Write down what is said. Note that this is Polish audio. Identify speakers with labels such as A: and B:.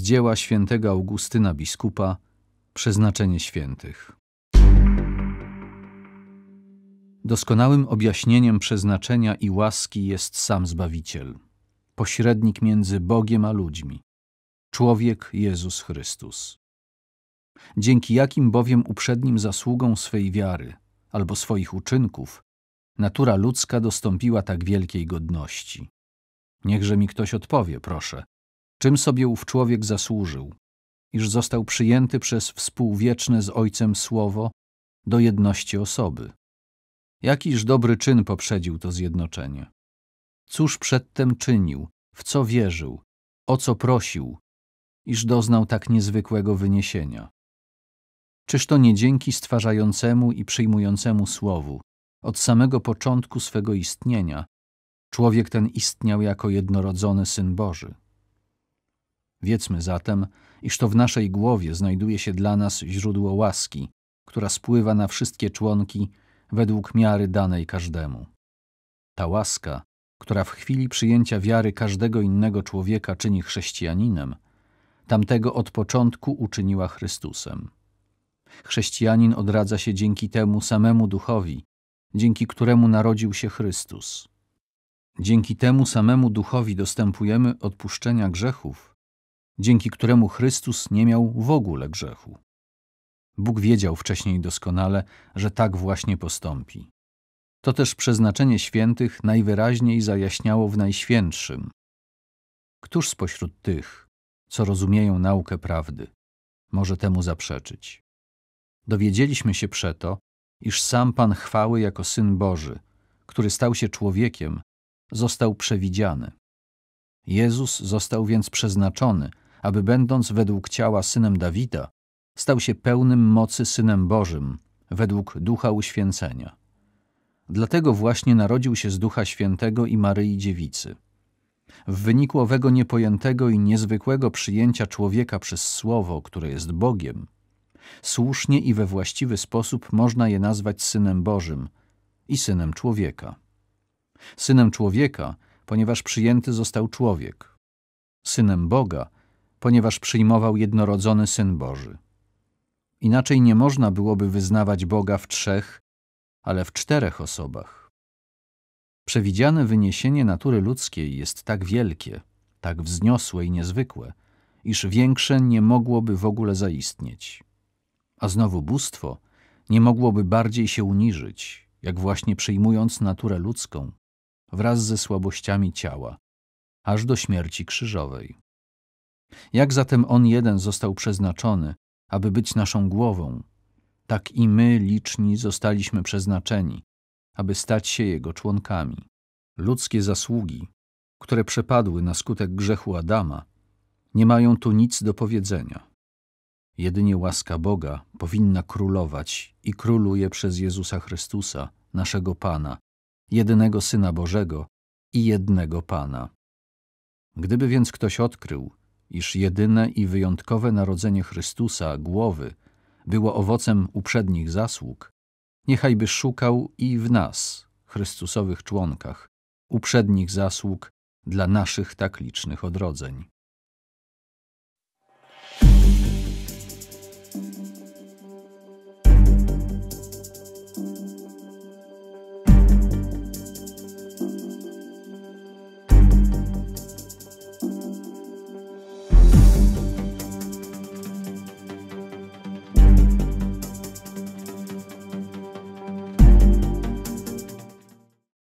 A: z dzieła świętego Augustyna biskupa Przeznaczenie świętych. Doskonałym objaśnieniem przeznaczenia i łaski jest sam Zbawiciel, pośrednik między Bogiem a ludźmi, człowiek Jezus Chrystus. Dzięki jakim bowiem uprzednim zasługom swej wiary albo swoich uczynków natura ludzka dostąpiła tak wielkiej godności. Niechże mi ktoś odpowie, proszę, Czym sobie ów człowiek zasłużył, iż został przyjęty przez współwieczne z Ojcem Słowo do jedności osoby? Jakiż dobry czyn poprzedził to zjednoczenie? Cóż przedtem czynił, w co wierzył, o co prosił, iż doznał tak niezwykłego wyniesienia? Czyż to nie dzięki stwarzającemu i przyjmującemu Słowu, od samego początku swego istnienia, człowiek ten istniał jako jednorodzony Syn Boży? Wiedzmy zatem, iż to w naszej głowie znajduje się dla nas źródło łaski, która spływa na wszystkie członki według miary danej każdemu. Ta łaska, która w chwili przyjęcia wiary każdego innego człowieka czyni chrześcijaninem, tamtego od początku uczyniła Chrystusem. Chrześcijanin odradza się dzięki temu samemu duchowi, dzięki któremu narodził się Chrystus. Dzięki temu samemu duchowi dostępujemy odpuszczenia grzechów, dzięki któremu Chrystus nie miał w ogóle grzechu. Bóg wiedział wcześniej doskonale, że tak właśnie postąpi. To też przeznaczenie świętych najwyraźniej zajaśniało w Najświętszym. Któż spośród tych, co rozumieją naukę prawdy, może temu zaprzeczyć? Dowiedzieliśmy się przeto, iż sam Pan chwały jako Syn Boży, który stał się człowiekiem, został przewidziany. Jezus został więc przeznaczony aby będąc według ciała synem Dawida, stał się pełnym mocy synem Bożym, według ducha uświęcenia. Dlatego właśnie narodził się z Ducha Świętego i Maryi Dziewicy. W wyniku owego niepojętego i niezwykłego przyjęcia człowieka przez Słowo, które jest Bogiem, słusznie i we właściwy sposób można je nazwać Synem Bożym i Synem Człowieka. Synem Człowieka, ponieważ przyjęty został człowiek. Synem Boga – ponieważ przyjmował jednorodzony Syn Boży. Inaczej nie można byłoby wyznawać Boga w trzech, ale w czterech osobach. Przewidziane wyniesienie natury ludzkiej jest tak wielkie, tak wzniosłe i niezwykłe, iż większe nie mogłoby w ogóle zaistnieć. A znowu bóstwo nie mogłoby bardziej się uniżyć, jak właśnie przyjmując naturę ludzką wraz ze słabościami ciała, aż do śmierci krzyżowej. Jak zatem On jeden został przeznaczony, aby być naszą głową, tak i my liczni zostaliśmy przeznaczeni, aby stać się Jego członkami. Ludzkie zasługi, które przepadły na skutek grzechu Adama, nie mają tu nic do powiedzenia. Jedynie łaska Boga powinna królować i króluje przez Jezusa Chrystusa, naszego Pana, jedynego Syna Bożego i jednego Pana. Gdyby więc ktoś odkrył, iż jedyne i wyjątkowe narodzenie Chrystusa, głowy, było owocem uprzednich zasług, niechajby szukał i w nas, Chrystusowych członkach, uprzednich zasług dla naszych tak licznych odrodzeń.